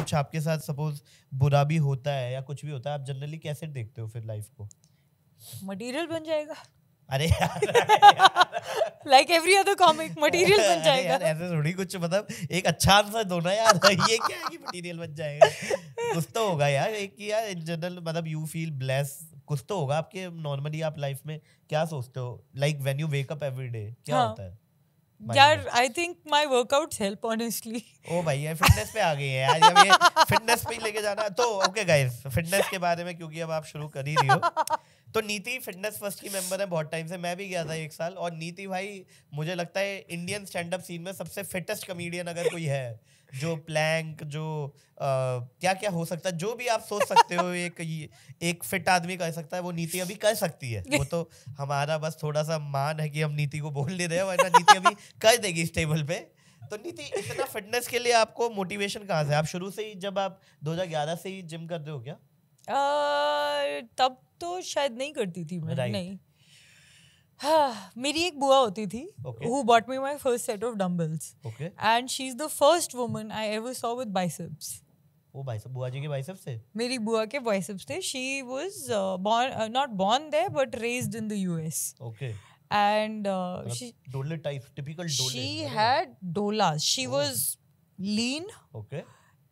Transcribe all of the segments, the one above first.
कुछ आपके साथ सपोज बुरा भी होता है या कुछ भी होता है आप जनरली कैसे देखते हो फिर लाइफ को मटेरियल बन जाएगा अरे like every other comic material बन जाएगा यार ऐसे थोड़ी कुछ मतलब एक अच्छा आंसर दो ना यार ये क्या है कि मटेरियल बन जाएगा कुछ तो होगा यार एक कि यार इन जनरल मतलब यू फील ब्लेस कुछ तो होगा आपके नॉर्मली आप लाइफ में क्या सोचते हो like when you wake up every day क्या हाँ. होता है यार I think my workouts help honestly ओ भाई ये फिटनेस पे आ गई है आज ये फिटनेस पे लेके जाना तो ओके गाइस फिटनेस के बारे में क्योंकि अब आप शुरू कर ही रही हो तो नीति फिटनेस फर्स्ट की मेंबर है बहुत टाइम से मैं भी गया था एक साल और नीति भाई मुझे लगता है इंडियन स्टैंड अप सीन में सबसे फिटेस्ट कमेडियन अगर कोई है जो प्लैंक जो आ, क्या क्या हो सकता है जो भी आप सोच सकते हो एक एक फिट आदमी कर सकता है वो नीति अभी कर सकती है वो तो हमारा बस थोड़ा सा मान है कि हम नीति को बोल ले रहे हैं वरना नीति अभी कर देगी इस टेबल पे तो नीति इतना फिटनेस के लिए आपको मोटिवेशन कहाँ से आप शुरू से ही जब आप 2011 से ही जिम करते हो क्या तब तो शायद नहीं करती थी मैं right. नहीं हाँ मेरी एक बुआ होती थी who bought me my first set of dumbbells and she is the first woman I ever saw with biceps वो बाइसेप बुआ जी के बाइसेप्स थे मेरी बुआ के बाइसेप्स थे she was born not born there but raised in the US okay and she डोले टाइप टिपिकल डोले शी हैड डोलास she was lean okay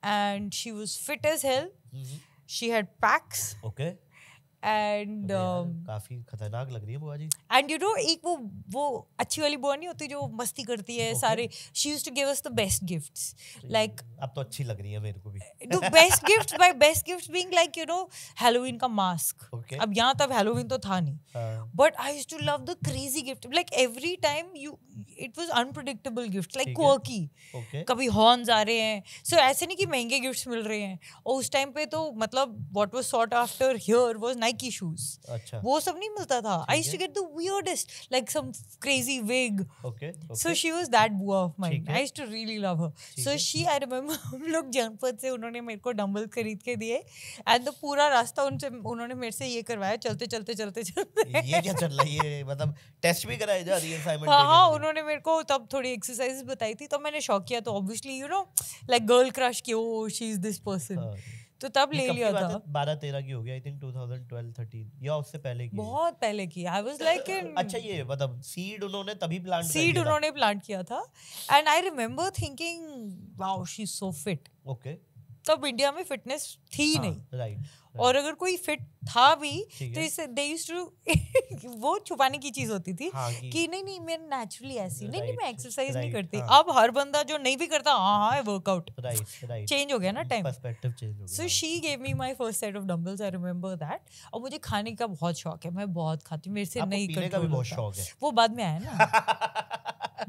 and she was fit as was uh, uh, She had packs. Okay. And um, काफी खतरनाक लग रही है बुआ जी and you know एक वो वो अच्छी वाली बुआ नहीं होती जो मस्ती करती है सारे she used to give us the best gifts like अब तो अच्छी लग रही है मेरे को भी the best gifts by best gifts being like you know Halloween का मास्क अब यहां तब हैलोवीन तो था नहीं but I used to love the crazy gift like every time you it was unpredictable gifts like quirky कभी horns आ रहे हैं सो ऐसे नहीं कि महंगे गिफ्ट्स मिल रहे हैं और उस टाइम पे तो मतलब what was sought after here was Nike shoes अच्छा वो सब नहीं मिलता था I to get the weirdest like some crazy wig so she was that बुआ of mine I to really love her so she I remember हम लोग जनपद से उन्होंने मेरे को डम्बल खरीद के दिए एंड तो पूरा रास्ता उनसे उन्होंने मेरे से ये करवाया चलते चलते चलते चलते ये क्या चल रहा है मतलब टेस्ट भी कराए जा रही है असाइनमेंट हां हां उन्होंने मेरे को तब थोड़ी एक्सरसाइजेस बताई थी तो मैंने शौक किया तो obviously you know like girl crush की ओ शी इज दिस पर्सन तो तब ले लिया था बारह तेरह की हो गया आई थिंक 2012 13 या उससे पहले की बहुत पहले की आई वाज लाइक अच्छा ये मतलब सीड उन्होंने तभी प्लांट सीड उन्होंने प्लांट किया था and I remember thinking wow she is so fit okay तब तो इंडिया में फिटनेस थी हाँ, नहीं राइट और अगर कोई फिट था भी तो इसे दे टू वो छुपाने की चीज होती थी हाँ, कि, नहीं नहीं मैं नेचुरली ऐसी नहीं नहीं मैं एक्सरसाइज नहीं करती हाँ, अब हर बंदा जो नहीं भी करता हाँ हाँ वर्कआउट चेंज हो गया ना time so she gave me my first set of dumbbells I remember that और मुझे खाने का बहुत शौक है मैं बहुत खाती हूँ मेरे से नहीं करती वो बाद में आया ना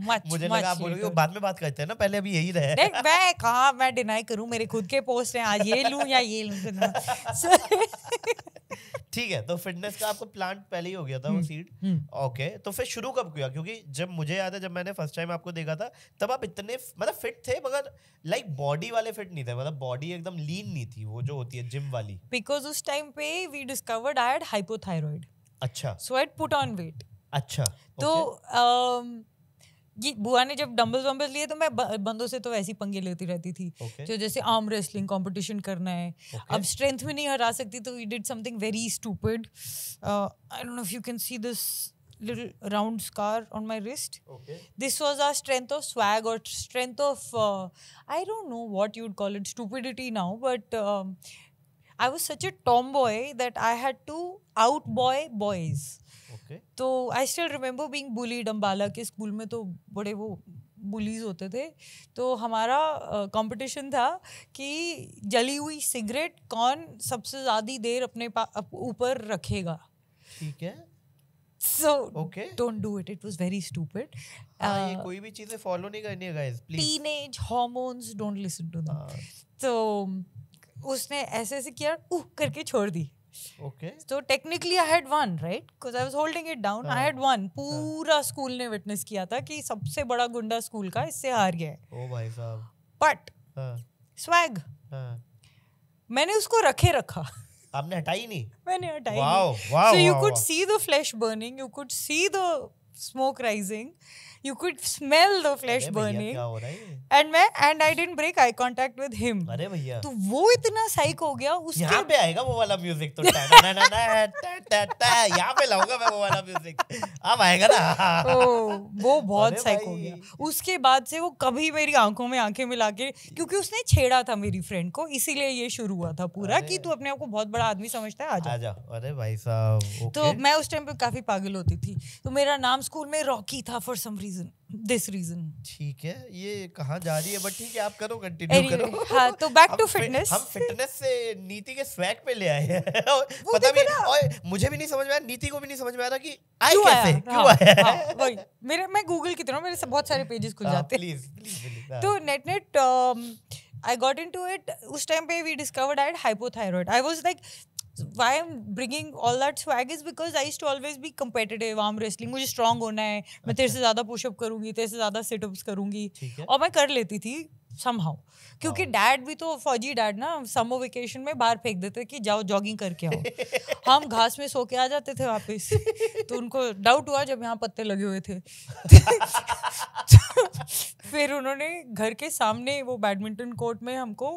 मुझे much लगा आप बोलोगे वो बाद में बात करते हैं ना पहले अभी यही रहे देख मैं कहा मैं डिनाई करूं मेरे खुद के पोस्ट हैं आज ये लूं या ये लूं ठीक है तो फिटनेस का आपको प्लान पहले ही हो गया था वो सीड हम्म, ओके हम्म। तो फिर शुरू कब किया क्योंकि जब मुझे याद है जब मैंने फर्स्ट टाइम आपको देखा था तब आप इतने मतलब फिट थे मगर लाइक बॉडी वाले फिट नहीं थे मतलब बॉडी एकदम लीन नहीं थी वो जो होती है जिम वाली बिकॉज उस टाइम पे we discovered I had hypothyroid अच्छा so I put on weight अच्छा तो um, ये बुआ ने जब डम्बल वम्बल्स लिए तो मैं बंदों से तो वैसी पंगे लेती रहती थी okay. जो जैसे आर्म रेस्लिंग कॉम्पिटिशन करना है okay. अब स्ट्रेंथ में नहीं हरा सकती तो we did something very stupid I don't know if you can see this little round scar on my wrist this was our strength of swag और strength of I don't know what you'd call it stupidity now but I was such a tomboy that I had to out boy boys तो I still remember being bullied Ambala के school में तो बड़े वो bullies होते थे तो हमारा कंपटीशन uh, था कि जली हुई सिगरेट कौन सबसे ज़्यादा देर अपने ऊपर रखेगा ठीक है so okay don't do it it was very stupid ये uh, कोई भी चीजें फॉलो नहीं करनी है guys please teenage hormones don't listen to that तो उसने ऐसे ऐसे किया उह करके छोड़ दी Okay. So technically I had one, right? Because I was holding it down. Uh, I had one. पूरा uh, स्कूल ने विटनेस किया था कि सबसे बड़ा गुंडा स्कूल का इससे हार गया है. Oh भाई साहब. But uh, swag. Uh, मैंने उसको रखे रखा. आपने हटाई नहीं. मैंने हटाई. Wow. Wow. So wow, you could wow. see the flesh burning. You could see the smoke rising you could smell the flesh burning and मैं and I didn't break I contact with him अरे भैया. तो वो इतना साइक हो गया उसके यहाँ पे आएगा वो वाला म्यूजिक तो ना ना ना टा यहाँ पे लाऊंगा मैं वो वाला म्यूजिक अब आएगा ना ओ, वो बहुत साइक हो गया उसके बाद से वो कभी मेरी आंखों में आंखें मिला के क्योंकि उसने छेड़ा था मेरी फ्रेंड को इसीलिए ये शुरू हुआ था पूरा कि तू अपने आप को बहुत बड़ा आदमी समझता है आ जा अरे भाई साहब तो मैं उस टाइम पे काफी पागल होती थी तो मेरा नाम स्कूल में रॉकी था for some reason this reason ठीक है ये कहाँ जा रही है बट ठीक है आप करो कंटिन्यू anyway, करो हाँ तो बैक टू फिटनेस हम फिटनेस से नीति के स्वैग पे ले आए हैं पता भी और मुझे भी नहीं समझ में आया नीति को भी नहीं समझ में आया रहा कि आए क्यों कैसे आया? क्यों हाँ, आया हाँ, वही मेरे मैं गूगल की तरह मेरे से बहुत सारे पेजेस खुल हाँ, जाते हैं प्लीज प्लीज हाँ। तो net net I got into it उस टाइम पे we discovered I hypothyroid I was like why I'm bringing all that swag is because I used to always be competitive arm wrestling मुझे strong होना है मैं तेरे से ज़्यादा push up करूँगी तेरे से ज़्यादा sit ups करूँगी और मैं कर लेती थी somehow क्योंकि dad भी तो फौजी dad ना summer vacation में बाहर फेंक देते कि जाओ jogging करके आओ हम घास में सो के आ जाते थे वापस तो उनको doubt हुआ जब यहाँ पत्ते लगे हुए थे फिर उन्होंने घर के सामने वो बैडमिंटन कोर्ट में हमको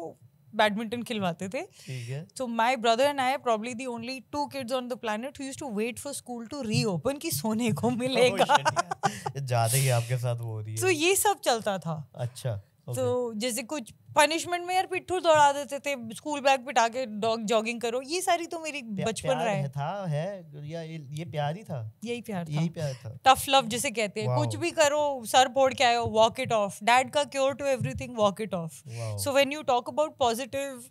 बैडमिंटन खिलवाते थे तो my brother and I probably the only two kids on the planet used to wait for school to reopen की सोने को oh, मिलेगा ज्यादा ही आपके साथ वो हो रही है तो ये सब चलता था अच्छा तो जैसे कुछ पनिशमेंट में यार पिट्ठू दौड़ा देते थे स्कूल बैग पिटा के डॉग जॉगिंग करो ये सारी तो मेरी बचपन रहा है था है या ये, ये प्यार ही था यही प्यार था यही प्यार था टफ लव जिसे कहते हैं कुछ भी करो सर फोड़ के आयो वॉक इट ऑफ डैड का cure to everything walk it off so when you talk about positive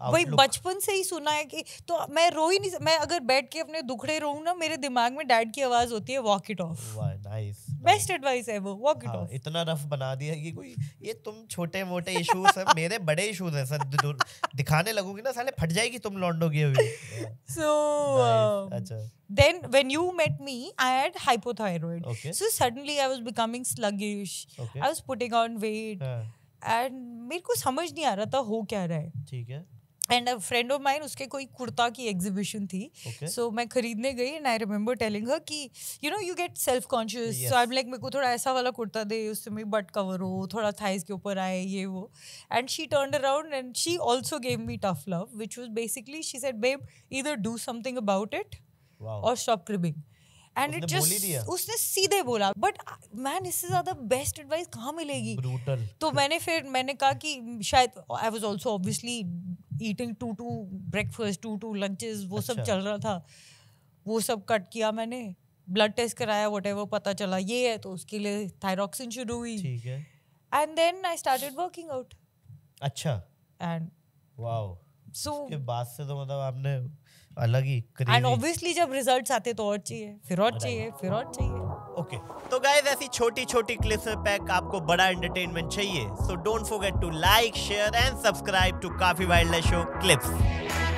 भाई बचपन से ही सुना है कि तो मैं रो ही नहीं मैं अगर बैठ के अपने दुखड़े रोऊं ना मेरे दिमाग में डैड की आवाज होती है walk it off nice best advice है वो वॉक इट ऑफ इतना रफ बना दिया कि कोई ये तुम छोटे मोटे इश्यूज है मेरे बड़े इश्यूज है सर दिखाने लगोगी ना साले फट जाएगी तुम की अभी सो um, अच्छा then when you met me i had hypothyroid okay. so suddenly i was becoming sluggish okay. i was putting on weight हाँ. एंड मेरे को समझ नहीं आ रहा था हो क्या रहा है ठीक है and a friend of mine उसके कोई कुर्ता की एग्जीबिशन थी सो मैं खरीदने गई and I remember telling her कि you know you get self conscious so I am like मेरे को थोड़ा ऐसा वाला कुर्ता दे उससे मेरी बट कवर हो थोड़ा थाइज के ऊपर आए ये वो and she turn around and she also gave me tough love which was basically she said babe इधर डू समथिंग अबाउट इट और stop cribbing and it just उसने सीधे बोला बट मैन इससे ज्यादा बेस्ट एडवाइस कहाँ मिलेगी Brutal. तो मैंने फिर मैंने कहा कि शायद I was also obviously eating two two breakfast two two lunches वो अच्छा. सब चल रहा था वो सब कट किया मैंने ब्लड टेस्ट कराया वट पता चला ये है तो उसके लिए थायरॉक्सिन शुरू हुई and then I started working out अच्छा एंड वाओ सो के बाद से तो मतलब आपने अलग ही एंड ऑब्वियसली जब रिजल्ट्स आते तो और चाहिए फिर और चाहिए फिर और चाहिए ओके okay. तो गाइज ऐसी छोटी छोटी क्लिप्स में पैक आपको बड़ा एंटरटेनमेंट चाहिए so don't forget to like share and subscribe to काफी वाइल्ड शो क्लिप्स